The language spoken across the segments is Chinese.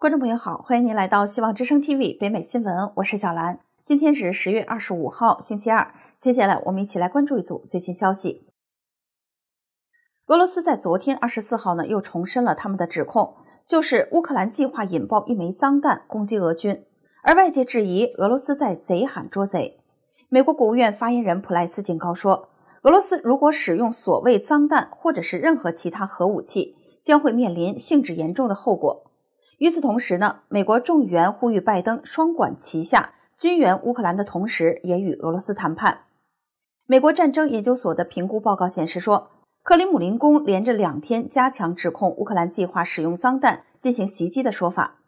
观众朋友好，欢迎您来到希望之声 TV 北美新闻，我是小兰。今天是十月二十五号，星期二。接下来我们一起来关注一组最新消息。俄罗斯在昨天二十四号呢，又重申了他们的指控，就是乌克兰计划引爆一枚脏弹攻击俄军，而外界质疑俄罗斯在贼喊捉贼。美国国务院发言人普莱斯警告说，俄罗斯如果使用所谓脏弹或者是任何其他核武器，将会面临性质严重的后果。与此同时呢，美国众议员呼吁拜登双管齐下，军援乌克兰的同时，也与俄罗斯谈判。美国战争研究所的评估报告显示说，克里姆林宫连着两天加强指控乌克兰计划使用脏弹进行袭击的说法。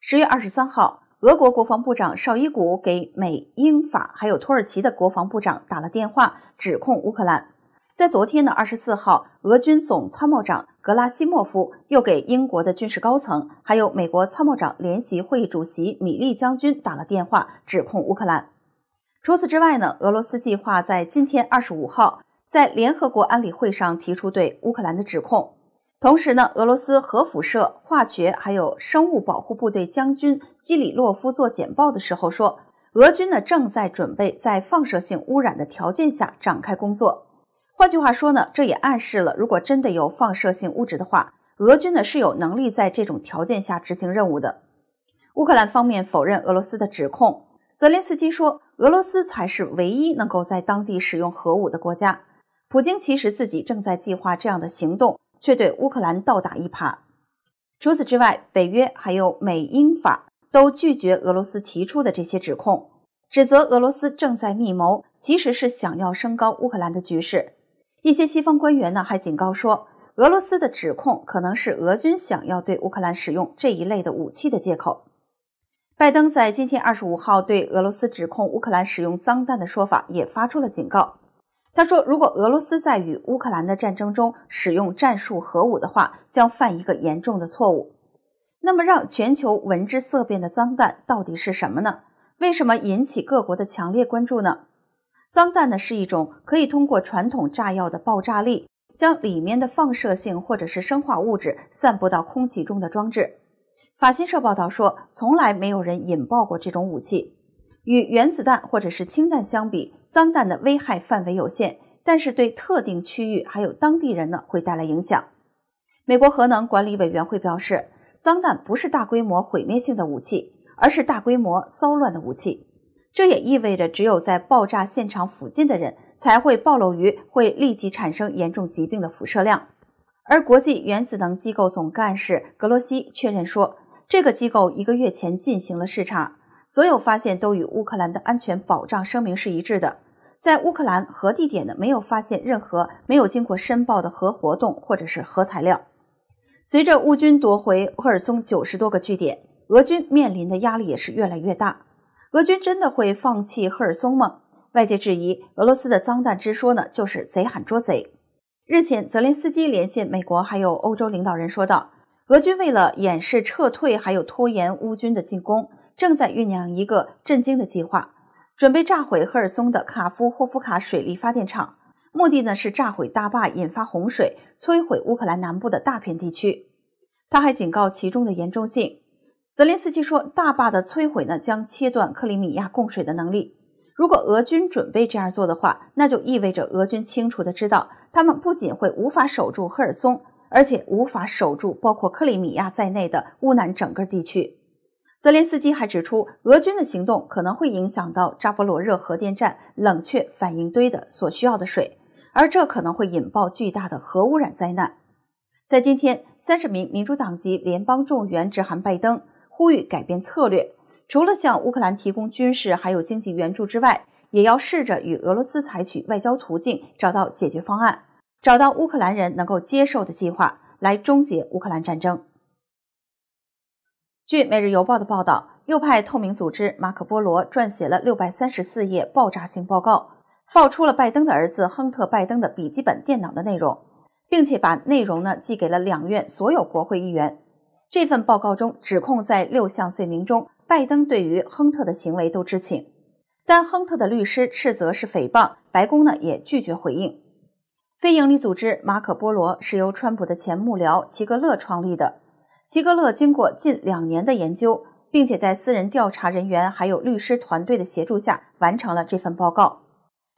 十月二十三号，俄国国防部长绍伊古给美、英、法还有土耳其的国防部长打了电话，指控乌克兰。在昨天的二十四号，俄军总参谋长。格拉西莫夫又给英国的军事高层，还有美国参谋长联席会议主席米利将军打了电话，指控乌克兰。除此之外呢，俄罗斯计划在今天二十五号在联合国安理会上提出对乌克兰的指控。同时呢，俄罗斯核辐射、化学还有生物保护部队将军基里洛夫做简报的时候说，俄军呢正在准备在放射性污染的条件下展开工作。换句话说呢，这也暗示了，如果真的有放射性物质的话，俄军呢是有能力在这种条件下执行任务的。乌克兰方面否认俄罗斯的指控。泽连斯基说，俄罗斯才是唯一能够在当地使用核武的国家。普京其实自己正在计划这样的行动，却对乌克兰倒打一耙。除此之外，北约还有美英法都拒绝俄罗斯提出的这些指控，指责俄罗斯正在密谋，其实是想要升高乌克兰的局势。一些西方官员呢还警告说，俄罗斯的指控可能是俄军想要对乌克兰使用这一类的武器的借口。拜登在今天二十五号对俄罗斯指控乌克兰使用脏弹的说法也发出了警告。他说，如果俄罗斯在与乌克兰的战争中使用战术核武的话，将犯一个严重的错误。那么，让全球闻之色变的脏弹到底是什么呢？为什么引起各国的强烈关注呢？脏弹呢是一种可以通过传统炸药的爆炸力将里面的放射性或者是生化物质散布到空气中的装置。法新社报道说，从来没有人引爆过这种武器。与原子弹或者是氢弹相比，脏弹的危害范围有限，但是对特定区域还有当地人呢会带来影响。美国核能管理委员会表示，脏弹不是大规模毁灭性的武器，而是大规模骚乱的武器。这也意味着，只有在爆炸现场附近的人才会暴露于会立即产生严重疾病的辐射量。而国际原子能机构总干事格罗西确认说，这个机构一个月前进行了视察，所有发现都与乌克兰的安全保障声明是一致的。在乌克兰核地点的没有发现任何没有经过申报的核活动或者是核材料。随着乌军夺回赫尔松九十多个据点，俄军面临的压力也是越来越大。俄军真的会放弃赫尔松吗？外界质疑俄罗斯的“脏弹”之说呢，就是贼喊捉贼。日前，泽连斯基连线美国还有欧洲领导人，说道：“俄军为了掩饰撤退，还有拖延乌军的进攻，正在酝酿一个震惊的计划，准备炸毁赫尔松的卡夫霍夫卡水利发电厂，目的呢是炸毁大坝，引发洪水，摧毁乌克兰南部的大片地区。”他还警告其中的严重性。泽连斯基说：“大坝的摧毁呢，将切断克里米亚供水的能力。如果俄军准备这样做的话，那就意味着俄军清楚的知道，他们不仅会无法守住赫尔松，而且无法守住包括克里米亚在内的乌南整个地区。”泽连斯基还指出，俄军的行动可能会影响到扎波罗热核电站冷却反应堆的所需要的水，而这可能会引爆巨大的核污染灾难。在今天，三十名民主党籍联邦众议员致函拜登。呼吁改变策略，除了向乌克兰提供军事还有经济援助之外，也要试着与俄罗斯采取外交途径，找到解决方案，找到乌克兰人能够接受的计划来终结乌克兰战争。据《每日邮报》的报道，右派透明组织马可波罗撰写了六百三十四页爆炸性报告，爆出了拜登的儿子亨特·拜登的笔记本电脑的内容，并且把内容呢寄给了两院所有国会议员。这份报告中指控，在六项罪名中，拜登对于亨特的行为都知情，但亨特的律师斥责是诽谤，白宫呢也拒绝回应。非营利组织马可波罗是由川普的前幕僚齐格勒创立的，齐格勒经过近两年的研究，并且在私人调查人员还有律师团队的协助下完成了这份报告。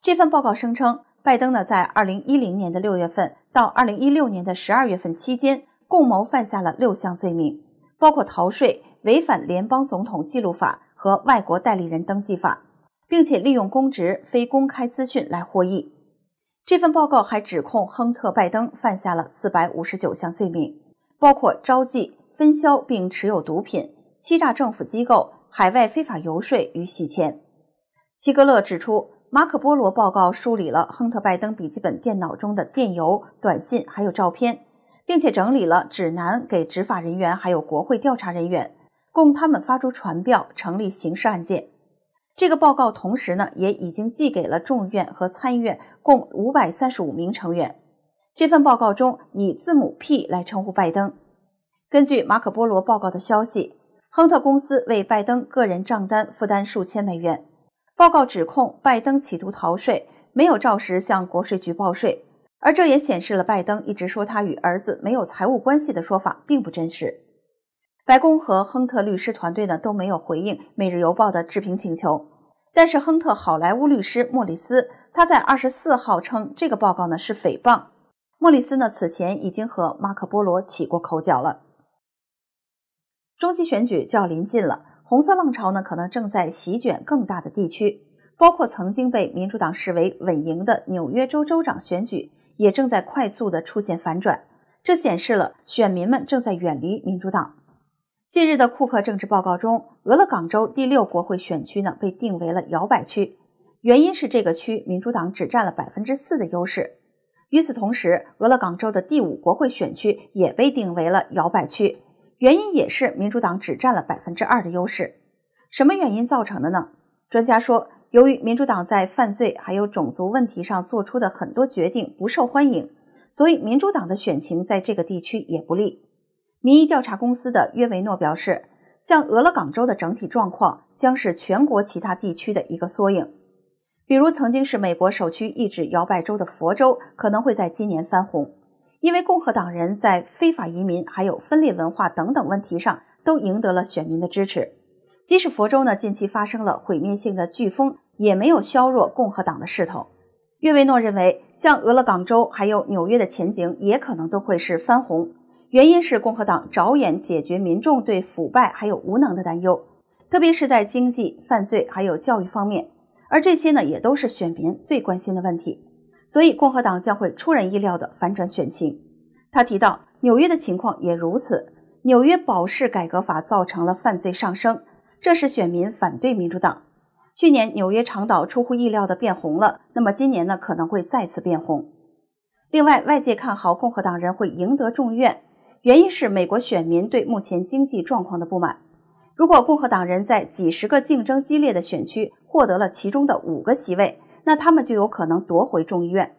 这份报告声称，拜登呢在二零一零年的六月份到二零一六年的十二月份期间。共谋犯下了六项罪名，包括逃税、违反联邦总统记录法和外国代理人登记法，并且利用公职非公开资讯来获益。这份报告还指控亨特·拜登犯下了四百五十九项罪名，包括召妓、分销并持有毒品、欺诈政府机构、海外非法游说与洗钱。齐格勒指出，马可波罗报告梳理了亨特·拜登笔记本电脑中的电邮、短信还有照片。并且整理了指南给执法人员，还有国会调查人员，供他们发出传票、成立刑事案件。这个报告同时呢，也已经寄给了众议院和参议院，共五百三十五名成员。这份报告中以字母 P 来称呼拜登。根据马可波罗报告的消息，亨特公司为拜登个人账单负担数千美元。报告指控拜登企图逃税，没有照实向国税局报税。而这也显示了拜登一直说他与儿子没有财务关系的说法并不真实。白宫和亨特律师团队呢都没有回应《每日邮报》的置评请求。但是亨特好莱坞律师莫里斯他在二十四号称这个报告呢是诽谤。莫里斯呢此前已经和马可波罗起过口角了。中期选举就要临近了，红色浪潮呢可能正在席卷更大的地区，包括曾经被民主党视为稳赢的纽约州州长选举。也正在快速的出现反转，这显示了选民们正在远离民主党。近日的库克政治报告中，俄勒冈州第六国会选区呢被定为了摇摆区，原因是这个区民主党只占了百分之四的优势。与此同时，俄勒冈州的第五国会选区也被定为了摇摆区，原因也是民主党只占了百分之二的优势。什么原因造成的呢？专家说。由于民主党在犯罪还有种族问题上做出的很多决定不受欢迎，所以民主党的选情在这个地区也不利。民意调查公司的约维诺表示，像俄勒冈州的整体状况将是全国其他地区的一个缩影。比如，曾经是美国首屈一指摇摆州的佛州可能会在今年翻红，因为共和党人在非法移民还有分裂文化等等问题上都赢得了选民的支持。即使佛州呢近期发生了毁灭性的飓风，也没有削弱共和党的势头。岳维诺认为，像俄勒冈州还有纽约的前景也可能都会是翻红，原因是共和党着眼解决民众对腐败还有无能的担忧，特别是在经济、犯罪还有教育方面，而这些呢也都是选民最关心的问题。所以共和党将会出人意料的反转选情。他提到纽约的情况也如此，纽约保释改革法造成了犯罪上升。这是选民反对民主党。去年纽约长岛出乎意料的变红了，那么今年呢可能会再次变红。另外，外界看好共和党人会赢得众议院，原因是美国选民对目前经济状况的不满。如果共和党人在几十个竞争激烈的选区获得了其中的五个席位，那他们就有可能夺回众议院。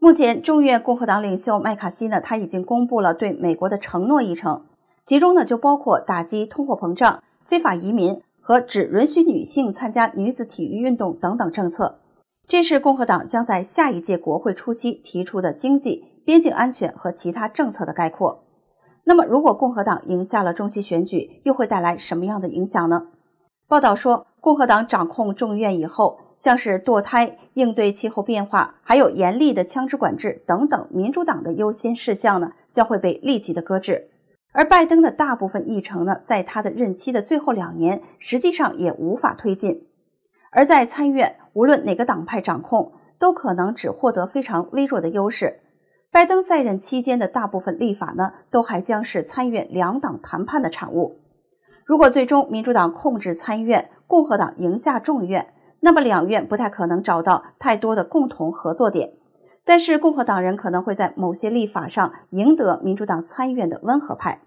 目前，众议院共和党领袖麦卡锡呢，他已经公布了对美国的承诺议程，其中呢就包括打击通货膨胀。非法移民和只允许女性参加女子体育运动等等政策，这是共和党将在下一届国会初期提出的经济、边境安全和其他政策的概括。那么，如果共和党赢下了中期选举，又会带来什么样的影响呢？报道说，共和党掌控众议院以后，像是堕胎、应对气候变化、还有严厉的枪支管制等等民主党的优先事项呢，将会被立即的搁置。而拜登的大部分议程呢，在他的任期的最后两年，实际上也无法推进。而在参议院，无论哪个党派掌控，都可能只获得非常微弱的优势。拜登在任期间的大部分立法呢，都还将是参议院两党谈判的产物。如果最终民主党控制参议院，共和党赢下众议院，那么两院不太可能找到太多的共同合作点。但是共和党人可能会在某些立法上赢得民主党参议院的温和派。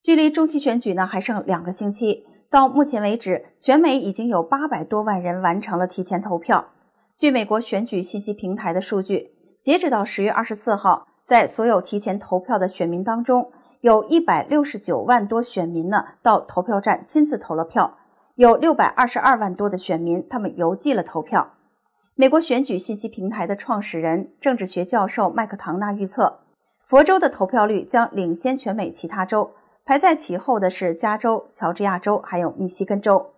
距离中期选举呢还剩两个星期。到目前为止，全美已经有八百多万人完成了提前投票。据美国选举信息平台的数据，截止到十月二十四号，在所有提前投票的选民当中，有一百六十九万多选民呢到投票站亲自投了票，有六百二十二万多的选民他们邮寄了投票。美国选举信息平台的创始人、政治学教授麦克唐纳预测，佛州的投票率将领先全美其他州，排在其后的是加州、乔治亚州，还有密西根州。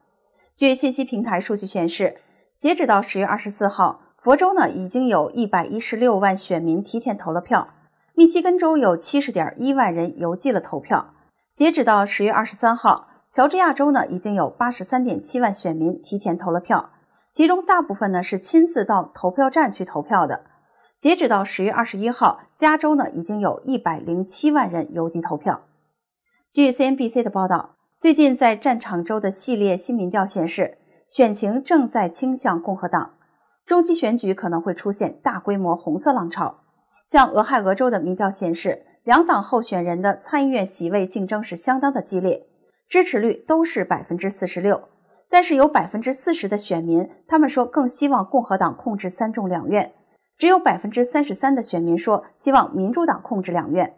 据信息平台数据显示，截止到十月二十四号，佛州呢已经有一百一十六万选民提前投了票，密西根州有七十点一万人邮寄了投票。截止到十月二十三号，乔治亚州呢已经有八十三点七万选民提前投了票。其中大部分呢是亲自到投票站去投票的。截止到十月二十一号，加州呢已经有一百零七万人邮寄投票。据 CNBC 的报道，最近在战场州的系列新民调显示，选情正在倾向共和党，中期选举可能会出现大规模红色浪潮。像俄亥俄州的民调显示，两党候选人的参议院席位竞争是相当的激烈，支持率都是百分之四十六。但是有百分之四十的选民，他们说更希望共和党控制三众两院；只有百分之三十三的选民说希望民主党控制两院。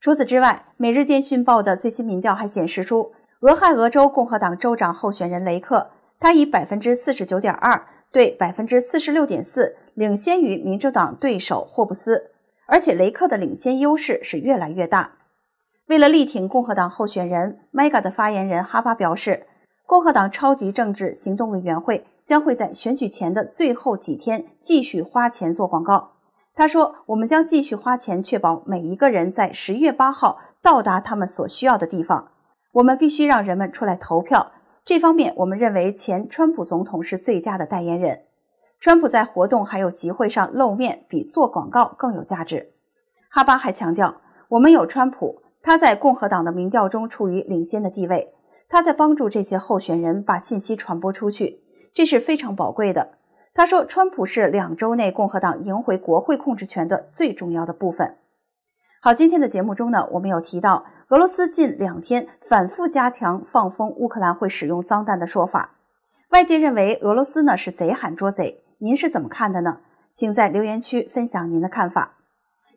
除此之外，每日电讯报的最新民调还显示出俄亥俄州共和党州长候选人雷克，他以百分之四十九点二对百分之四十六点四领先于民主党对手霍布斯，而且雷克的领先优势是越来越大。为了力挺共和党候选人，Mega 的发言人哈巴表示。共和党超级政治行动委员会将会在选举前的最后几天继续花钱做广告。他说：“我们将继续花钱确保每一个人在十月八号到达他们所需要的地方。我们必须让人们出来投票。这方面，我们认为前川普总统是最佳的代言人。川普在活动还有集会上露面比做广告更有价值。”哈巴还强调：“我们有川普，他在共和党的民调中处于领先的地位。”他在帮助这些候选人把信息传播出去，这是非常宝贵的。他说，川普是两周内共和党赢回国会控制权的最重要的部分。好，今天的节目中呢，我们有提到俄罗斯近两天反复加强放风乌克兰会使用脏弹的说法，外界认为俄罗斯呢是贼喊捉贼。您是怎么看的呢？请在留言区分享您的看法。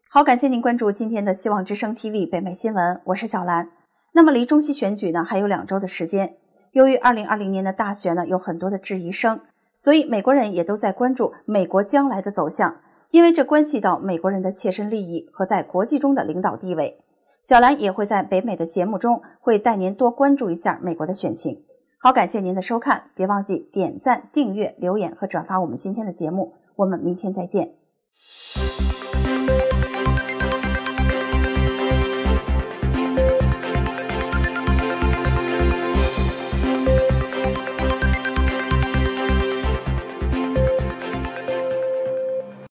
好，感谢您关注今天的希望之声 TV 北美新闻，我是小兰。那么离中期选举呢还有两周的时间，由于二零二零年的大选呢有很多的质疑声，所以美国人也都在关注美国将来的走向，因为这关系到美国人的切身利益和在国际中的领导地位。小兰也会在北美的节目中会带您多关注一下美国的选情。好，感谢您的收看，别忘记点赞、订阅、留言和转发我们今天的节目。我们明天再见。